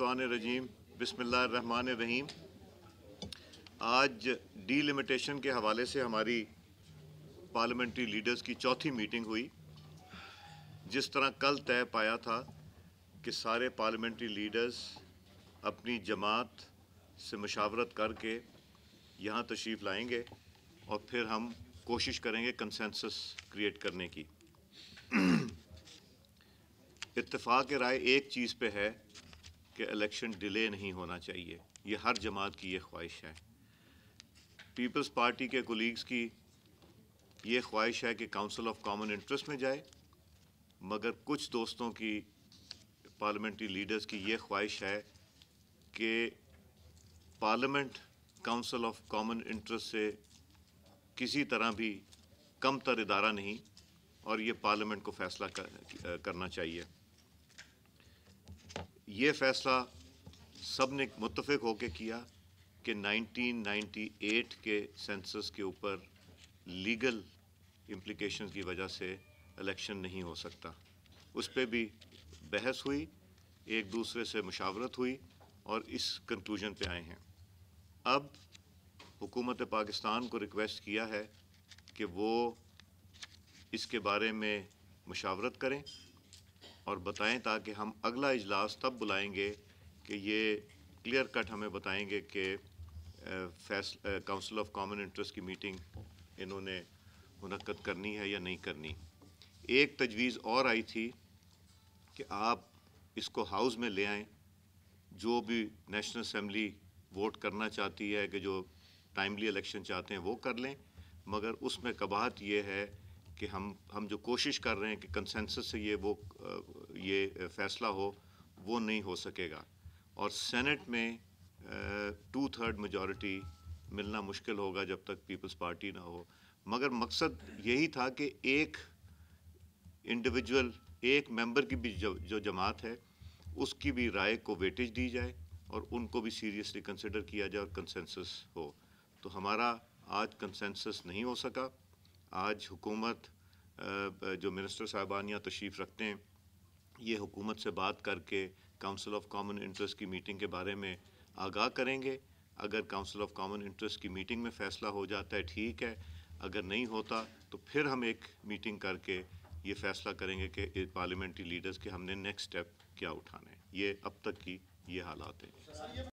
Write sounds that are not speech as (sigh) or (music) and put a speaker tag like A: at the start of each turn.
A: رجیم بسم اللہ الرحمن الرحیم آج ڈی لمیٹیشن کے حوالے سے ہماری پارلیمنٹری لیڈرز کی چوتھی میٹنگ ہوئی جس طرح کل طے پایا تھا کہ سارے پارلیمنٹری لیڈرز اپنی جماعت سے مشاورت کر کے یہاں تشریف لائیں گے اور پھر ہم کوشش کریں گے کنسنسس کریٹ کرنے کی (clears throat) اتفاق رائے ایک چیز پہ ہے کہ الیکشن ڈیلے نہیں ہونا چاہیے یہ ہر جماعت کی یہ خواہش ہے پیپلز پارٹی کے کولیگز کی یہ خواہش ہے کہ کاؤنسل آف کامن انٹرسٹ میں جائے مگر کچھ دوستوں کی پارلیمنٹری لیڈرز کی یہ خواہش ہے کہ parliament council of common interest سے کسی طرح بھی کم تر ادارہ نہیں اور یہ پارلیمنٹ کو فیصلہ کرنا چاہیے یہ فیصلہ سب نے متفق ہو کے کیا کہ نائنٹین نائنٹی ایٹ کے سینسس کے اوپر لیگل امپلیکیشن کی وجہ سے الیکشن نہیں ہو سکتا اس پہ بھی بحث ہوئی ایک دوسرے سے مشاورت ہوئی اور اس کنکلوژن پہ آئے ہیں اب حکومت پاکستان کو ریکویسٹ کیا ہے کہ وہ اس کے بارے میں مشاورت کریں اور بتائیں تاکہ ہم اگلا اجلاس تب بلائیں گے کہ یہ کلیئر کٹ ہمیں بتائیں گے کہ Faisal council of common interest کی میٹنگ انہوں نے منعقد کرنی ہے یا نہیں کرنی ایک تجویز اور آئی تھی کہ آپ اس کو ہاؤس میں لے آئیں جو بھی نیشنل اسمبلی ووٹ کرنا چاہتی ہے کہ جو ٹائملی الیکشن چاہتے ہیں وہ کر لیں مگر اس میں کباہت یہ ہے کہ ہم ہم جو کوشش کر رہے ہیں کہ کنسنسس سے یہ وہ یہ فیصلہ ہو وہ نہیں ہو سکے گا اور سینٹ میں ٹو تھرڈ میجورٹی ملنا مشکل ہوگا جب تک پیپلز پارٹی نہ ہو مگر مقصد یہی تھا کہ ایک انڈیویجول ایک ممبر کی بھی جو جماعت ہے اس کی بھی رائے کو ویٹیج دی جائے اور ان کو بھی سیریسلی کنسیڈر کیا جائے اور کنسنسس ہو تو ہمارا آج کنسنسس نہیں ہو سکا آج حکومت جو منسٹر صاحبانیہ تشریف رکھتے ہیں یہ حکومت سے بات کر کے کاؤنسل آف کامن انٹرسٹ کی میٹنگ کے بارے میں آگاہ کریں گے اگر کاؤنسل آف کامن انٹرسٹ کی میٹنگ میں فیصلہ ہو جاتا ہے ٹھیک ہے اگر نہیں ہوتا تو پھر ہم ایک میٹنگ کر کے یہ فیصلہ کریں گے کہ پارلیمنٹری لیڈرز کے ہم نے نیکسٹ سٹیپ کیا اٹھانے یہ اب تک کی یہ حالات ہیں